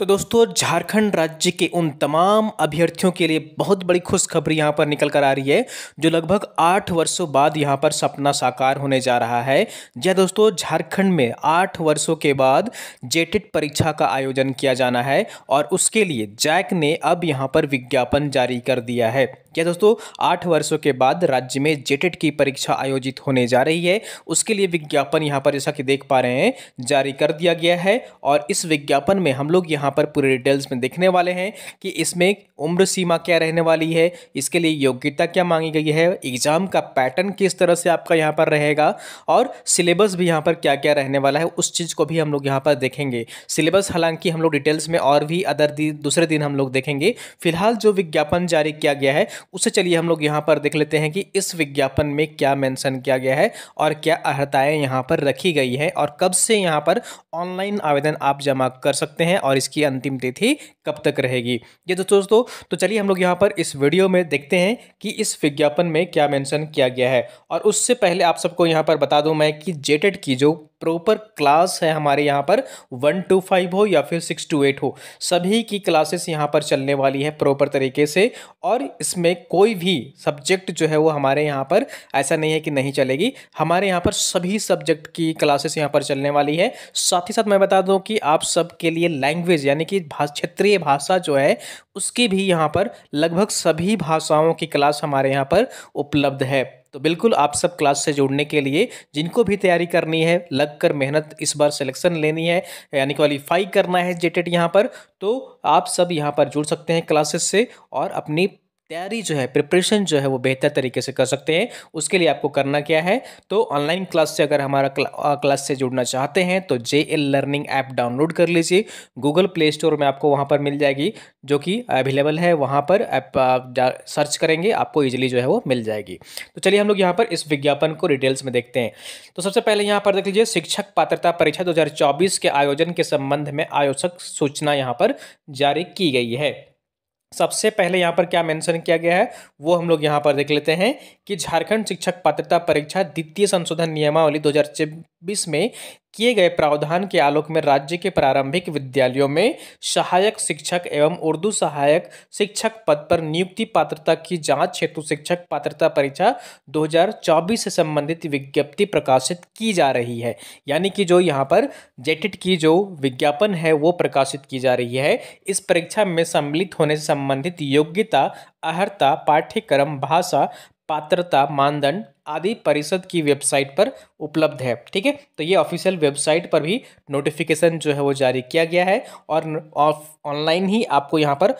तो दोस्तों झारखंड राज्य के उन तमाम अभ्यर्थियों के लिए बहुत बड़ी खुशखबरी यहाँ पर निकल कर आ रही है जो लगभग आठ वर्षों बाद यहाँ पर सपना साकार होने जा रहा है जी हाँ दोस्तों झारखंड में आठ वर्षों के बाद जेटेड परीक्षा का आयोजन किया जाना है और उसके लिए जैक ने अब यहाँ पर विज्ञापन जारी कर दिया है क्या दोस्तों आठ वर्षों के बाद राज्य में जेटेट की परीक्षा आयोजित होने जा रही है उसके लिए विज्ञापन यहाँ पर जैसा कि देख पा रहे हैं जारी कर दिया गया है और इस विज्ञापन में हम लोग यहाँ पर पूरे डिटेल्स में देखने वाले हैं कि इसमें उम्र सीमा क्या रहने वाली है इसके लिए योग्यता क्या मांगी गई है एग्ज़ाम का पैटर्न किस तरह से आपका यहाँ पर रहेगा और सिलेबस भी यहाँ पर क्या क्या रहने वाला है उस चीज़ को भी हम लोग यहाँ पर देखेंगे सिलेबस हालांकि हम लोग डिटेल्स में और भी अदर दूसरे दिन हम लोग देखेंगे फिलहाल जो विज्ञापन जारी किया गया है उससे चलिए हम लोग यहाँ पर देख लेते हैं कि इस विज्ञापन में क्या मेंशन किया गया है और क्या अर्हताएँ यहाँ पर रखी गई है और कब से यहाँ पर ऑनलाइन आवेदन आप जमा कर सकते हैं और इसकी अंतिम तिथि कब तक रहेगी ये तो दोस्तों तो चलिए हम लोग यहाँ पर इस वीडियो में देखते हैं कि इस विज्ञापन में क्या मैंसन किया गया है और उससे पहले आप सबको यहाँ पर बता दूँ मैं कि जेटेड की जो प्रॉपर क्लास है हमारे यहाँ पर वन टू फाइव हो या फिर सिक्स टू एट हो सभी की क्लासेस यहाँ पर चलने वाली है प्रॉपर तरीके से और इसमें कोई भी सब्जेक्ट जो है वो हमारे यहाँ पर ऐसा नहीं है कि नहीं चलेगी हमारे यहाँ पर सभी सब्जेक्ट की क्लासेस यहाँ पर चलने वाली है साथ ही साथ मैं बता दूँ कि आप सबके लिए लैंग्वेज यानी कि क्षेत्रीय भाषा जो है उसकी भी यहाँ पर लगभग सभी भाषाओं की क्लास हमारे यहाँ पर उपलब्ध है तो बिल्कुल आप सब क्लास से जुड़ने के लिए जिनको भी तैयारी करनी है लग कर मेहनत इस बार सिलेक्शन लेनी है यानी क्वालिफाई करना है जेटेड यहाँ पर तो आप सब यहाँ पर जुड़ सकते हैं क्लासेस से और अपनी तैयारी जो है प्रिपरेशन जो है वो बेहतर तरीके से कर सकते हैं उसके लिए आपको करना क्या है तो ऑनलाइन क्लास से अगर हमारा क्ला, क्लास से जुड़ना चाहते हैं तो J L learning app download कर लीजिए गूगल प्ले स्टोर में आपको वहाँ पर मिल जाएगी जो कि अवेलेबल है वहाँ पर ऐप आप सर्च करेंगे आपको ईजिली जो है वो मिल जाएगी तो चलिए हम लोग यहाँ पर इस विज्ञापन को डिटेल्स में देखते हैं तो सबसे पहले यहाँ पर देख लीजिए शिक्षक पात्रता परीक्षा दो के आयोजन के संबंध में आयोजक सूचना यहाँ पर जारी की गई है सबसे पहले यहाँ पर क्या मेंशन किया गया है वो हम लोग यहाँ पर देख लेते हैं कि झारखंड शिक्षक पात्रता परीक्षा द्वितीय संशोधन नियमावली 2024 में किए गए प्रावधान के आलोक में राज्य के प्रारंभिक विद्यालयों में सहायक शिक्षक एवं उर्दू सहायक शिक्षक पद पर नियुक्ति पात्रता की जांच हेतु शिक्षक पात्रता परीक्षा 2024 से संबंधित विज्ञप्ति प्रकाशित की जा रही है यानी कि जो यहाँ पर जेटिट की जो विज्ञापन है वो प्रकाशित की जा रही है इस परीक्षा में सम्मिलित होने से संबंधित योग्यता अहर्ता पाठ्यक्रम भाषा पात्रता मानदंड आदि परिषद की वेबसाइट पर उपलब्ध है ठीक है तो ये ऑफिशियल वेबसाइट पर भी नोटिफिकेशन जो है वो जारी किया गया है और ऑनलाइन ही आपको यहाँ पर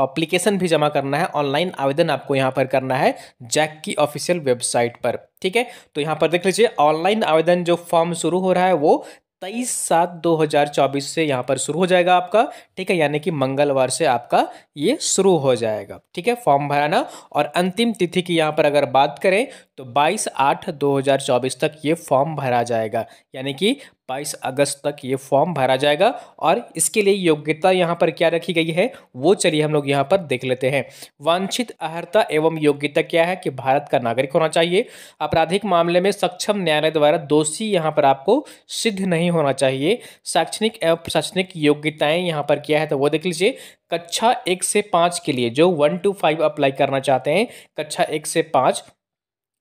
अप्लीकेशन भी जमा करना है ऑनलाइन आवेदन आपको यहाँ पर करना है जैक की ऑफिशियल वेबसाइट पर ठीक है तो यहाँ पर देख लीजिए ऑनलाइन आवेदन जो फॉर्म शुरू हो रहा है वो तेईस सात दो हज़ार चौबीस से यहाँ पर शुरू हो जाएगा आपका ठीक है यानी कि मंगलवार से आपका ये शुरू हो जाएगा ठीक है फॉर्म भराना और अंतिम तिथि की यहाँ पर अगर बात करें तो बाईस आठ दो हज़ार चौबीस तक ये फॉर्म भरा जाएगा यानी कि बाईस अगस्त तक ये फॉर्म भरा जाएगा और इसके लिए योग्यता यहाँ पर क्या रखी गई है वो चलिए हम लोग यहाँ पर देख लेते हैं वांछित अहर्ता एवं योग्यता क्या है कि भारत का नागरिक होना चाहिए आपराधिक मामले में सक्षम न्यायालय द्वारा दोषी यहाँ पर आपको सिद्ध नहीं होना चाहिए शैक्षणिक एवं प्रशासनिक योग्यताएं यहाँ पर क्या है तो वो देख लीजिए कक्षा एक से पाँच के लिए जो वन टू फाइव अप्लाई करना चाहते हैं कक्षा एक से पाँच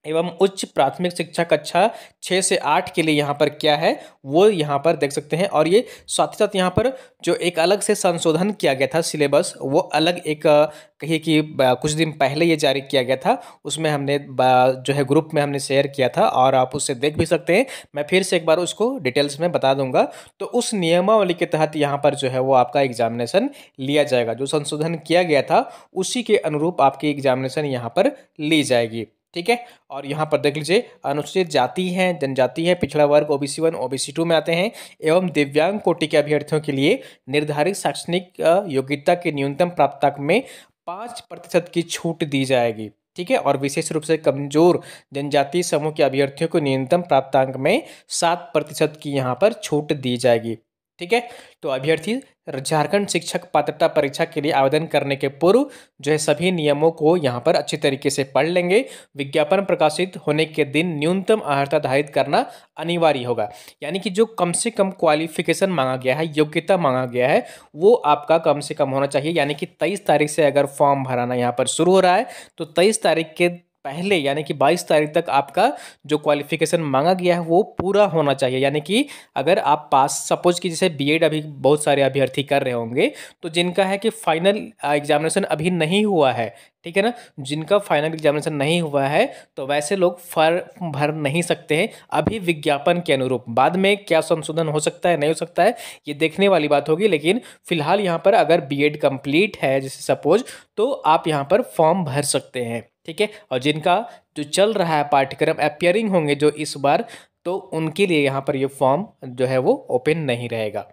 एवं उच्च प्राथमिक शिक्षा कक्षा छः से आठ के लिए यहाँ पर क्या है वो यहाँ पर देख सकते हैं और ये साथ ही साथ यहाँ पर जो एक अलग से संशोधन किया गया था सिलेबस वो अलग एक कहिए कि कुछ दिन पहले ये जारी किया गया था उसमें हमने जो है ग्रुप में हमने शेयर किया था और आप उससे देख भी सकते हैं मैं फिर से एक बार उसको डिटेल्स में बता दूंगा तो उस नियमावली के तहत यहाँ पर जो है वो आपका एग्जामिनेशन लिया जाएगा जो संशोधन किया गया था उसी के अनुरूप आपकी एग्जामिनेशन यहाँ पर ली जाएगी ठीक है और यहाँ पर देख लीजिए अनुसूचित जाति है जनजाति है पिछड़ा वर्ग ओबीसी वन ओबीसी टू में आते हैं एवं दिव्यांग कोटि के अभ्यर्थियों के लिए निर्धारित शैक्षणिक योग्यता के न्यूनतम प्राप्तांक में पाँच प्रतिशत की छूट दी जाएगी ठीक है और विशेष रूप से कमजोर जनजाति समूह के अभ्यर्थियों को न्यूनतम प्राप्तांक में सात प्रतिशत की यहाँ पर छूट दी जाएगी ठीक है तो अभ्यर्थी झारखंड शिक्षक पात्रता परीक्षा के लिए आवेदन करने के पूर्व जो है सभी नियमों को यहाँ पर अच्छे तरीके से पढ़ लेंगे विज्ञापन प्रकाशित होने के दिन न्यूनतम अर्हता धारित करना अनिवार्य होगा यानी कि जो कम से कम क्वालिफिकेशन मांगा गया है योग्यता मांगा गया है वो आपका कम से कम होना चाहिए यानी कि तेईस तारीख से अगर फॉर्म भराना यहाँ पर शुरू हो रहा है तो तेईस तारीख के पहले यानी कि 22 तारीख तक आपका जो क्वालिफिकेशन मांगा गया है वो पूरा होना चाहिए यानी कि अगर आप पास सपोज कि जैसे बीएड अभी बहुत सारे अभ्यर्थी कर रहे होंगे तो जिनका है कि फाइनल एग्जामिनेशन अभी नहीं हुआ है ठीक है ना जिनका फाइनल एग्जामिनेशन नहीं हुआ है तो वैसे लोग फॉर्म भर नहीं सकते हैं अभी विज्ञापन के अनुरूप बाद में क्या संशोधन हो सकता है नहीं हो सकता है ये देखने वाली बात होगी लेकिन फिलहाल यहाँ पर अगर बी कंप्लीट है जैसे सपोज तो आप यहाँ पर फॉर्म भर सकते हैं ठीक है और जिनका जो चल रहा है पाठ्यक्रम अपियरिंग होंगे जो इस बार तो उनके लिए यहाँ पर ये फॉर्म जो है वो ओपन नहीं रहेगा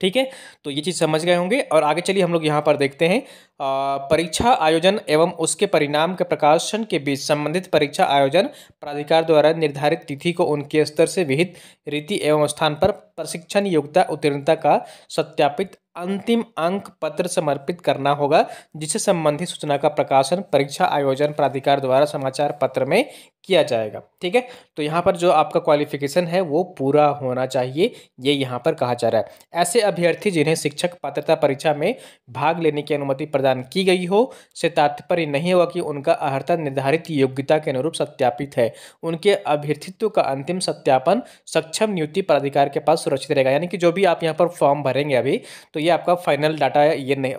ठीक है तो ये चीज़ समझ गए होंगे और आगे चलिए हम लोग यहाँ पर देखते हैं परीक्षा आयोजन एवं उसके परिणाम के प्रकाशन के बीच संबंधित परीक्षा आयोजन प्राधिकार द्वारा निर्धारित तिथि को उनके स्तर से विहित रीति एवं स्थान पर प्रशिक्षण योग्यता उत्तीर्णता का सत्यापित अंतिम अंक पत्र समर्पित करना होगा जिससे संबंधित सूचना का प्रकाशन परीक्षा आयोजन प्राधिकार द्वारा समाचार पत्र में किया जाएगा ठीक है तो यहाँ पर जो आपका क्वालिफिकेशन है वो पूरा होना चाहिए ये यहाँ पर कहा जा रहा है ऐसे अभ्यर्थी जिन्हें शिक्षक पात्रता परीक्षा में भाग लेने की अनुमति प्रदान की गई हो से तात्पर्य नहीं होगा कि उनका अहर्ता निर्धारित योग्यता के अनुरूप सत्यापित है उनके अभ्यर्थित्व का अंतिम सत्यापन सक्षम नियुक्ति प्राधिकार के पास सुरक्षित रहेगा यानी कि जो भी आप यहाँ पर फॉर्म भरेंगे अभी तो ये आपका फाइनल डाटा ये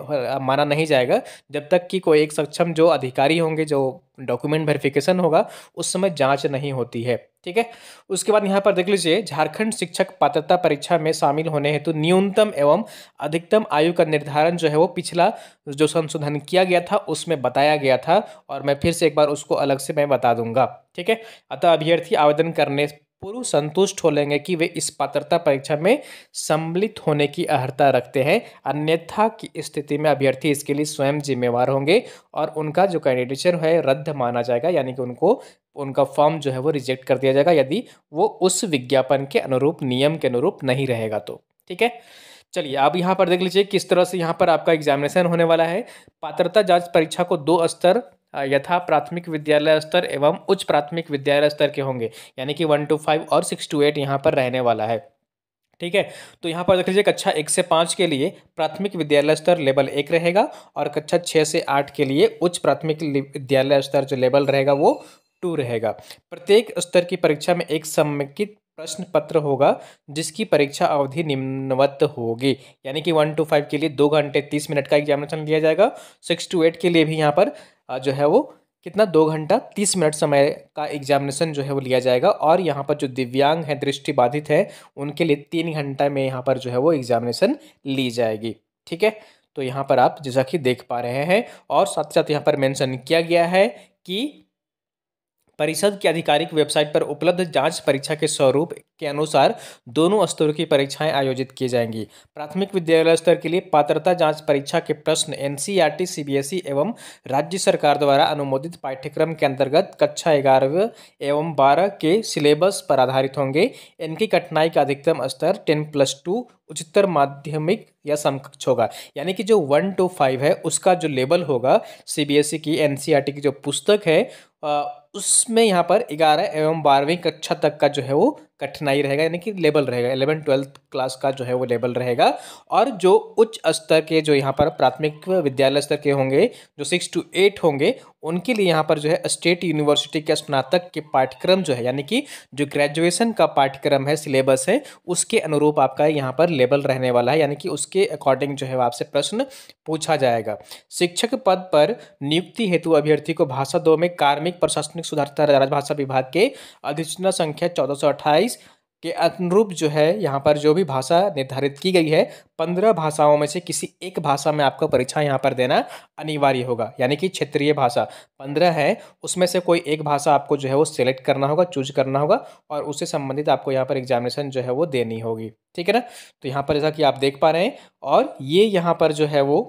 माना नहीं जाएगा जब तक कि कोई एक सक्षम जो अधिकारी होंगे जो डॉक्यूमेंट वेरिफिकेशन होगा उस समय जाँच नहीं होती है ठीक है उसके बाद यहाँ पर देख लीजिए झारखंड शिक्षक पात्रता परीक्षा में शामिल होने हेतु न्यूनतम एवं अधिकतम आयु का निर्धारण जो है वो पिछला जो संशोधन किया गया था उसमें बताया गया था और मैं फिर से एक बार उसको अलग से मैं बता दूंगा ठीक है अतः अभ्यर्थी आवेदन करने पूर्व संतुष्ट हो लेंगे कि वे इस पात्रता परीक्षा में सम्मिलित होने की अर्हता रखते हैं अन्यथा की स्थिति में अभ्यर्थी इसके लिए स्वयं जिम्मेवार होंगे और उनका जो कैंडिडेचर है रद्द माना जाएगा यानी कि उनको उनका फॉर्म जो है वो रिजेक्ट कर दिया जाएगा यदि वो उस विज्ञापन के अनुरूप नियम के अनुरूप नहीं रहेगा तो ठीक है चलिए अब यहाँ पर देख लीजिए किस तरह से यहाँ पर आपका एग्जामिनेशन होने वाला है पात्रता जांच परीक्षा को दो स्तर यथा प्राथमिक विद्यालय स्तर एवं उच्च प्राथमिक विद्यालय स्तर के होंगे यानी कि वन टू फाइव और सिक्स टू एट यहाँ पर रहने वाला है ठीक है तो यहाँ पर देख लीजिए कक्षा एक से पाँच के लिए प्राथमिक विद्यालय स्तर लेवल एक रहेगा और कक्षा छः से आठ के लिए उच्च प्राथमिक विद्यालय स्तर जो लेवल रहेगा वो टू रहेगा प्रत्येक स्तर की परीक्षा में एक समेकित प्रश्न पत्र होगा जिसकी परीक्षा अवधि निम्नवत होगी यानी कि वन टू फाइव के लिए दो घंटे तीस मिनट का एग्जामिनेशन लिया जाएगा सिक्स टू एट के लिए भी यहाँ पर जो है वो कितना दो घंटा तीस मिनट समय का एग्जामिनेशन जो है वो लिया जाएगा और यहाँ पर जो दिव्यांग हैं दृष्टि बाधित हैं उनके लिए तीन घंटा में यहाँ पर जो है वो एग्जामिनेशन ली जाएगी ठीक है तो यहाँ पर आप जैसा कि देख पा रहे हैं और साथ साथ यहाँ पर मेंशन किया गया है कि परिषद की आधिकारिक वेबसाइट पर उपलब्ध जांच परीक्षा के स्वरूप के अनुसार दोनों स्तरों की परीक्षाएं आयोजित की जाएंगी प्राथमिक विद्यालय स्तर के लिए पात्रता जांच परीक्षा के प्रश्न एनसीईआरटी सीबीएसई एवं राज्य सरकार द्वारा अनुमोदित पाठ्यक्रम के अंतर्गत कक्षा ग्यारहवें एवं बारह के सिलेबस पर आधारित होंगे इनकी कठिनाई का अधिकतम स्तर टेन प्लस टू उच्चतर माध्यमिक या समकक्ष होगा यानी कि जो वन टू फाइव है उसका जो लेवल होगा सीबीएसई की एनसीईआरटी की जो पुस्तक है उसमें यहाँ पर ग्यारह एवं बारहवीं कक्षा तक का जो है वो कठिनाई रहेगा यानी कि लेवल रहेगा एलेवन ट्वेल्थ क्लास का जो है वो लेवल रहेगा और जो उच्च स्तर के जो यहाँ पर प्राथमिक विद्यालय स्तर के होंगे जो सिक्स टू एट होंगे उनके लिए यहाँ पर जो है स्टेट यूनिवर्सिटी के स्नातक के पाठ्यक्रम जो है यानी कि जो ग्रेजुएशन का पाठ्यक्रम है सिलेबस है उसके अनुरूप आपका यहाँ पर लेवल रहने वाला है यानी कि उसके अकॉर्डिंग जो है आपसे प्रश्न पूछा जाएगा शिक्षक पद पर नियुक्ति हेतु अभ्यर्थी को भाषा दो में कार्मिक प्रशासनिक सुधार तथा राजभाषा विभाग के अधिसूचना संख्या चौदह के अनुरूप जो है यहाँ पर जो भी भाषा निर्धारित की गई है पंद्रह भाषाओं में से किसी एक भाषा में आपका परीक्षा यहाँ पर देना अनिवार्य होगा यानी कि क्षेत्रीय भाषा पंद्रह है उसमें से कोई एक भाषा आपको जो है वो सिलेक्ट करना होगा चूज करना होगा और उससे संबंधित आपको यहाँ पर एग्जामिनेशन जो है वो देनी होगी ठीक है ना तो यहाँ पर जैसा कि आप देख पा रहे हैं और ये यहाँ पर जो है वो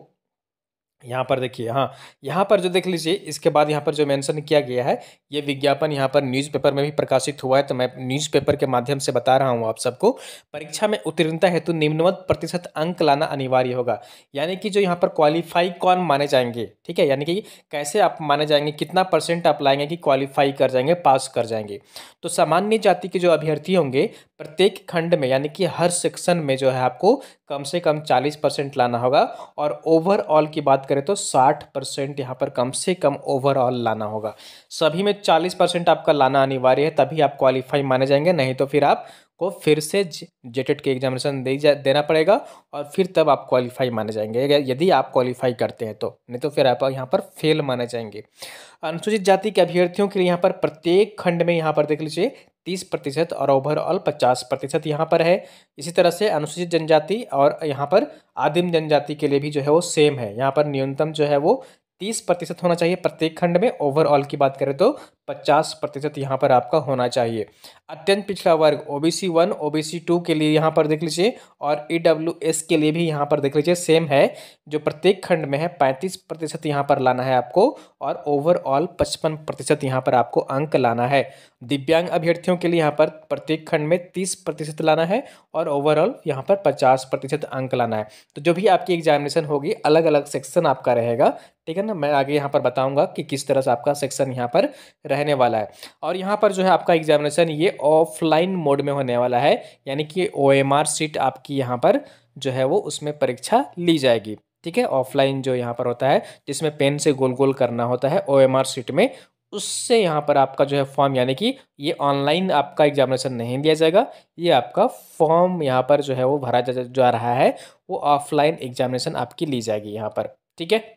यहाँ पर देखिए हाँ यहाँ पर जो देख लीजिए इसके बाद यहाँ पर जो मेंशन किया गया है ये विज्ञापन यहाँ पर न्यूज़पेपर में भी प्रकाशित हुआ है तो मैं न्यूज़पेपर के माध्यम से बता रहा हूँ आप सबको परीक्षा में उत्तीर्णता हेतु निम्नवत प्रतिशत अंक लाना अनिवार्य होगा यानी कि जो यहाँ पर क्वालिफाई कौन माने जाएंगे ठीक है यानी कि कैसे आप माने जाएंगे कितना परसेंट आप लाएंगे कि क्वालिफाई कर जाएंगे पास कर जाएंगे तो सामान्य जाति के जो अभ्यर्थी होंगे प्रत्येक खंड में यानी कि हर सेक्शन में जो है आपको कम से कम चालीस परसेंट लाना होगा और ओवरऑल की बात करें तो साठ परसेंट यहाँ पर कम से कम ओवरऑल लाना होगा सभी में चालीस परसेंट आपका लाना अनिवार्य है तभी आप क्वालिफाई माने जाएंगे नहीं तो फिर आप को फिर से जेटेड के एग्जामिनेशन दे जा देना पड़ेगा और फिर तब आप क्वालिफाई माने जाएंगे यदि आप क्वालिफाई करते हैं तो नहीं तो फिर आप यहाँ पर फेल माने जाएंगे अनुसूचित जाति के अभ्यर्थियों के लिए यहाँ पर प्रत्येक खंड में यहाँ पर देख लीजिए तीस प्रतिशत और ओवरऑल पचास प्रतिशत यहाँ पर है इसी तरह से अनुसूचित जनजाति और यहाँ पर आदिम जनजाति के लिए भी जो है वो सेम है यहाँ पर न्यूनतम जो है वो तीस प्रतिशत होना चाहिए प्रत्येक खंड में ओवरऑल की बात करें तो पचास प्रतिशत यहाँ पर आपका होना चाहिए अत्यंत पिछड़ा वर्ग O B C one O B C two के लिए यहाँ पर देख लीजिए और ई डब्ल्यू एस के लिए भी यहाँ पर देख लीजिए सेम है जो प्रत्येक खंड में है पैंतीस प्रतिशत यहाँ पर लाना है आपको और ओवरऑल पचपन प्रतिशत यहाँ पर आपको अंक लाना है दिव्यांग अभ्यर्थियों के लिए यहाँ पर प्रत्येक खंड में तीस प्रतिशत लाना है और ओवरऑल यहाँ पर पचास प्रतिशत अंक लाना है तो जो भी आपकी एग्जामिनेशन होगी अलग अलग सेक्शन आपका रहेगा ठीक है ना मैं आगे यहाँ पर बताऊँगा कि किस तरह से आपका सेक्शन यहाँ पर रहने वाला है और यहाँ पर जो है आपका एग्जामिनेशन ये ऑफलाइन मोड में होने वाला है यानी कि ओ एम आर सीट आपकी यहाँ पर जो है वो उसमें परीक्षा ली जाएगी ठीक है ऑफलाइन जो यहाँ पर होता है जिसमें पेन से गोल गोल करना होता है ओ एम आर सीट में उससे यहाँ पर आपका जो है फॉर्म यानी कि ये ऑनलाइन आपका एग्जामिनेशन नहीं दिया जाएगा ये आपका फॉर्म यहाँ पर जो है वो भरा जा रहा है वो ऑफलाइन एग्जामिनेशन आपकी ली जाएगी यहाँ पर ठीक है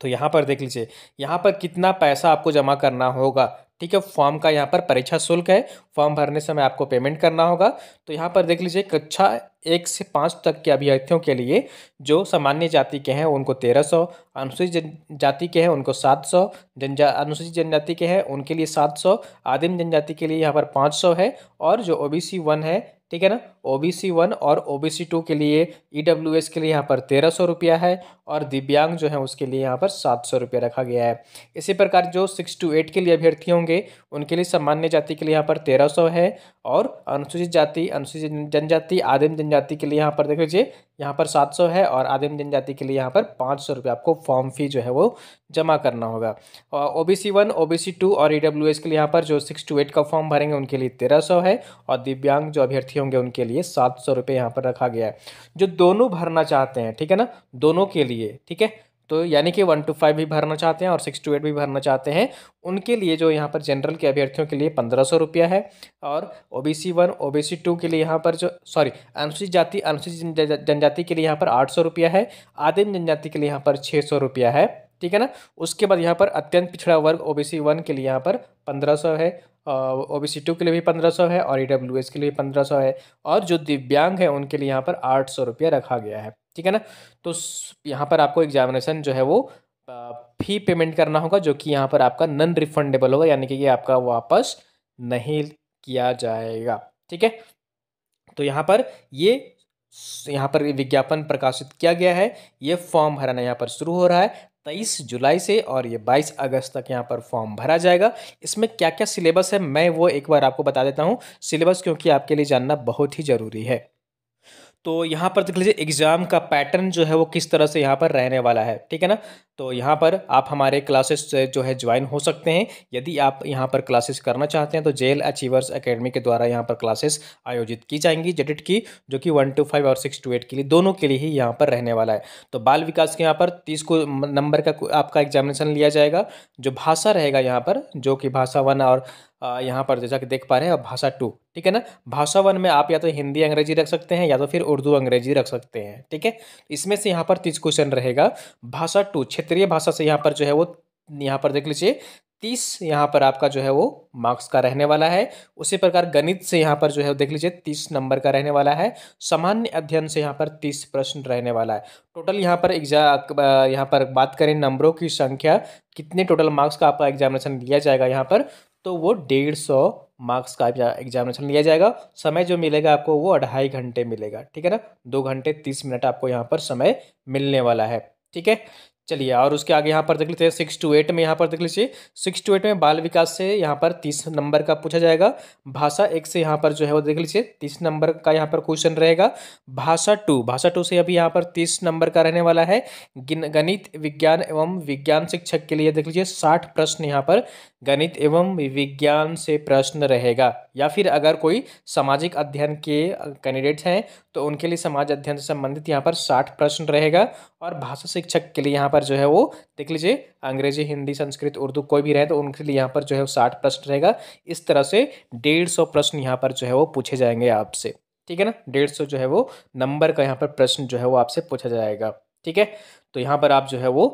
तो यहाँ पर देख लीजिए यहाँ पर कितना पैसा आपको जमा करना होगा ठीक है फॉर्म का यहाँ पर परीक्षा शुल्क है फॉर्म भरने समय आपको पेमेंट करना होगा तो यहाँ पर देख लीजिए कक्षा एक से पाँच तक के अभ्यर्थियों के लिए जो सामान्य जाति के हैं उनको तेरह सौ अनुसूचित जाति के हैं उनको सात सौ जनजा अनुसूचित जनजाति के हैं उनके लिए सात सौ आदिम जनजाति के लिए यहाँ पर पाँच सौ है और जो ओ बी सी वन है ठीक है ना ओ बी सी वन और ओ बी सी टू के लिए ई डब्ल्यू एस के लिए यहाँ पर तेरह सौ रुपया है और दिव्यांग जो है उसके लिए यहाँ पर सात सौ रुपया रखा गया है इसी प्रकार जो सिक्स टू एट के लिए अभ्यर्थी होंगे उनके लिए सामान्य जाति के लिए यहाँ पर तेरह सौ है और अनुसूचित जाति अनुसूचित जनजाति आदिम जनजाति जनजाति के लिए यहाँ पर देख लीजिए यहाँ पर सात सौ है और आदिम जनजाति के लिए यहाँ पर पाँच सौ रुपये आपको फॉर्म फी जो है वो जमा करना होगा और O B C one O B C two और ई डब्ल्यू एस के लिए यहाँ पर जो सिक्स टू एट का फॉर्म भरेंगे उनके लिए तेरह सौ है और दिव्यांग जो अभ्यर्थी होंगे उनके लिए सात सौ रुपये यहाँ पर रखा गया है जो दोनों भरना चाहते हैं ठीक है ना दोनों के लिए ठीक है तो यानी कि वन टू फाइव भी भरना चाहते हैं और सिक्स टू एट भी भरना चाहते हैं उनके लिए जो यहाँ पर जनरल के अभ्यर्थियों के लिए पंद्रह सौ रुपया है और O B C one O B C two के लिए यहाँ पर जो सॉरी अनुसूचित जाति अनुसूचित जनजाति के लिए यहाँ पर आठ सौ रुपया है आदिम जनजाति के लिए यहाँ पर छः सौ रुपया है ठीक है ना उसके बाद यहाँ पर अत्यंत पिछड़ा वर्ग ओ बी सी वन के लिए यहाँ पर पंद्रह सौ है ओ बी सी टू के लिए भी पंद्रह सौ है और ई डब्ल्यू एस के लिए पंद्रह सौ है और जो दिव्यांग है उनके लिए यहाँ पर आठ सौ रुपया रखा गया है ठीक है ना तो यहाँ पर आपको एग्जामिनेशन जो है वो फी पेमेंट करना होगा जो कि यहाँ पर आपका नॉन रिफंडेबल होगा यानी कि ये आपका वापस नहीं किया जाएगा ठीक है तो यहाँ पर ये यहाँ पर विज्ञापन प्रकाशित किया गया है ये फॉर्म भराना यहाँ पर शुरू हो रहा है तेईस जुलाई से और ये बाईस अगस्त तक यहाँ पर फॉर्म भरा जाएगा इसमें क्या क्या सिलेबस है मैं वो एक बार आपको बता देता हूँ सिलेबस क्योंकि आपके लिए जानना बहुत ही ज़रूरी है तो यहाँ पर देख लीजिए एग्ज़ाम का पैटर्न जो है वो किस तरह से यहाँ पर रहने वाला है ठीक है ना तो यहाँ पर आप हमारे क्लासेस जो है ज्वाइन हो सकते हैं यदि आप यहाँ पर क्लासेस करना चाहते हैं तो जेल अचीवर्स अकेडमी के द्वारा यहाँ पर क्लासेस आयोजित की जाएंगी जेडिट की जो कि वन टू फाइव और सिक्स टू एट के लिए दोनों के लिए ही यहाँ पर रहने वाला है तो बाल विकास के यहाँ पर तीस को नंबर का आपका एग्जामिनेशन लिया जाएगा जो भाषा रहेगा यहाँ पर जो कि भाषा वन और यहाँ पर जैसा कि देख पा रहे हैं भाषा टू ठीक है ना भाषा वन में आप या तो हिंदी अंग्रेजी रख सकते हैं या तो फिर उर्दू अंग्रेजी रख सकते हैं ठीक है इसमें से यहाँ पर तीस क्वेश्चन रहेगा भाषा टू क्षेत्रीय भाषा से यहाँ पर जो है वो यहाँ पर देख लीजिए तीस यहाँ पर आपका जो है वो मार्क्स का रहने वाला है उसी प्रकार गणित से यहाँ पर जो है देख लीजिए तीस नंबर का रहने वाला है सामान्य अध्ययन से यहाँ पर तीस प्रश्न रहने वाला है टोटल यहाँ पर एग्जाम यहाँ पर बात करें नंबरों की संख्या कितने टोटल मार्क्स का आपका एग्जामिनेशन लिया जाएगा यहाँ पर तो वो डेढ़ सौ मार्क्स का एग्जामिनेशन लिया जाएगा समय जो मिलेगा आपको वो अढ़ाई घंटे मिलेगा ठीक है ना दो घंटे तीस मिनट आपको यहाँ पर समय मिलने वाला है ठीक है चलिए और उसके आगे यहाँ पर देख लीजिए सिक्स टू एट में यहाँ पर देख लीजिए सिक्स टू एट में बाल विकास से यहाँ पर तीस नंबर का पूछा जाएगा भाषा एक से यहाँ पर जो है वो देख लीजिए तीस नंबर का यहाँ पर क्वेश्चन रहेगा भाषा टू भाषा टू से अभी यहाँ पर तीस नंबर का रहने वाला है गणित विज्ञान एवं विज्ञान शिक्षक के लिए देख लीजिए साठ प्रश्न यहाँ पर गणित एवं विज्ञान से प्रश्न रहेगा या फिर अगर कोई सामाजिक अध्ययन के कैंडिडेट्स हैं तो उनके लिए समाज अध्ययन से संबंधित यहाँ पर साठ प्रश्न रहेगा और भाषा शिक्षक के लिए यहाँ पर जो है वो देख लीजिए अंग्रेजी हिंदी संस्कृत उर्दू कोई भी रहे तो उनके लिए यहाँ पर जो है वो साठ प्रश्न रहेगा इस तरह से डेढ़ सौ प्रश्न यहाँ पर जो है वो पूछे जाएंगे आपसे ठीक है ना डेढ़ सौ जो है वो नंबर का यहाँ पर प्रश्न जो है वो आपसे पूछा जाएगा ठीक है तो यहाँ पर आप जो है वो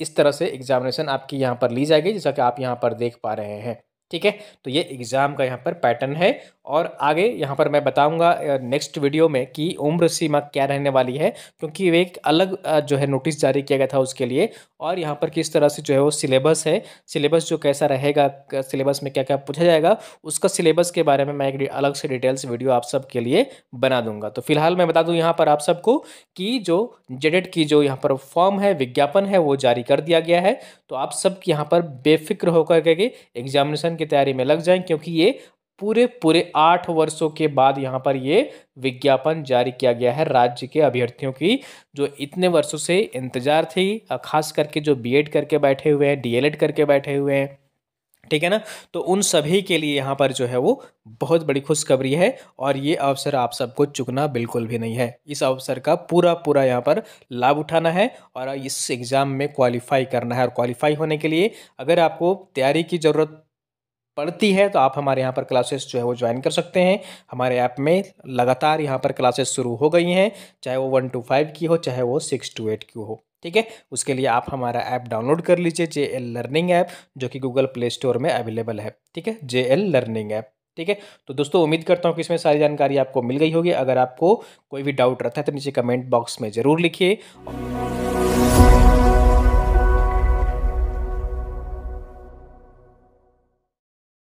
इस तरह से एग्जामिनेशन आपकी यहाँ पर ली जाएगी जैसा कि आप यहाँ पर देख पा रहे हैं ठीक है तो ये एग्जाम का यहाँ पर पैटर्न है और आगे यहाँ पर मैं बताऊँगा नेक्स्ट वीडियो में कि उम्र सीमा क्या रहने वाली है क्योंकि वे एक अलग जो है नोटिस जारी किया गया था उसके लिए और यहाँ पर किस तरह से जो है वो सिलेबस है सिलेबस जो कैसा रहेगा सिलेबस में क्या क्या पूछा जाएगा उसका सिलेबस के बारे में मैं एक अलग से डिटेल्स वीडियो आप सब के लिए बना दूंगा तो फिलहाल मैं बता दूँ यहाँ पर आप सबको कि जो जेडेड e की जो यहाँ पर फॉर्म है विज्ञापन है वो जारी कर दिया गया है तो आप सब यहाँ पर बेफिक्र होकर के एग्जामिनेशन की तैयारी में लग जाएँ क्योंकि ये पूरे पूरे आठ वर्षों के बाद यहाँ पर ये विज्ञापन जारी किया गया है राज्य के अभ्यर्थियों की जो इतने वर्षों से इंतजार थी खास करके जो बीएड करके बैठे हुए हैं डीएलएड करके बैठे हुए हैं ठीक है ना तो उन सभी के लिए यहाँ पर जो है वो बहुत बड़ी खुशखबरी है और ये अवसर आप सबको चुकना बिल्कुल भी नहीं है इस अवसर का पूरा पूरा यहाँ पर लाभ उठाना है और इस एग्ज़ाम में क्वालिफाई करना है और क्वालिफाई होने के लिए अगर आपको तैयारी की ज़रूरत पड़ती है तो आप हमारे यहाँ पर क्लासेस जो है वो ज्वाइन कर सकते हैं हमारे ऐप में लगातार यहाँ पर क्लासेस शुरू हो गई हैं चाहे वो वन टू फाइव की हो चाहे वो सिक्स टू एट की हो ठीक है उसके लिए आप हमारा ऐप डाउनलोड कर लीजिए जे एल लर्निंग ऐप जो कि गूगल प्ले स्टोर में अवेलेबल है ठीक है जे एल लर्निंग ऐप ठीक है तो दोस्तों उम्मीद करता हूँ कि इसमें सारी जानकारी आपको मिल गई होगी अगर आपको कोई भी डाउट रहता है तो नीचे कमेंट बॉक्स में ज़रूर लिखिए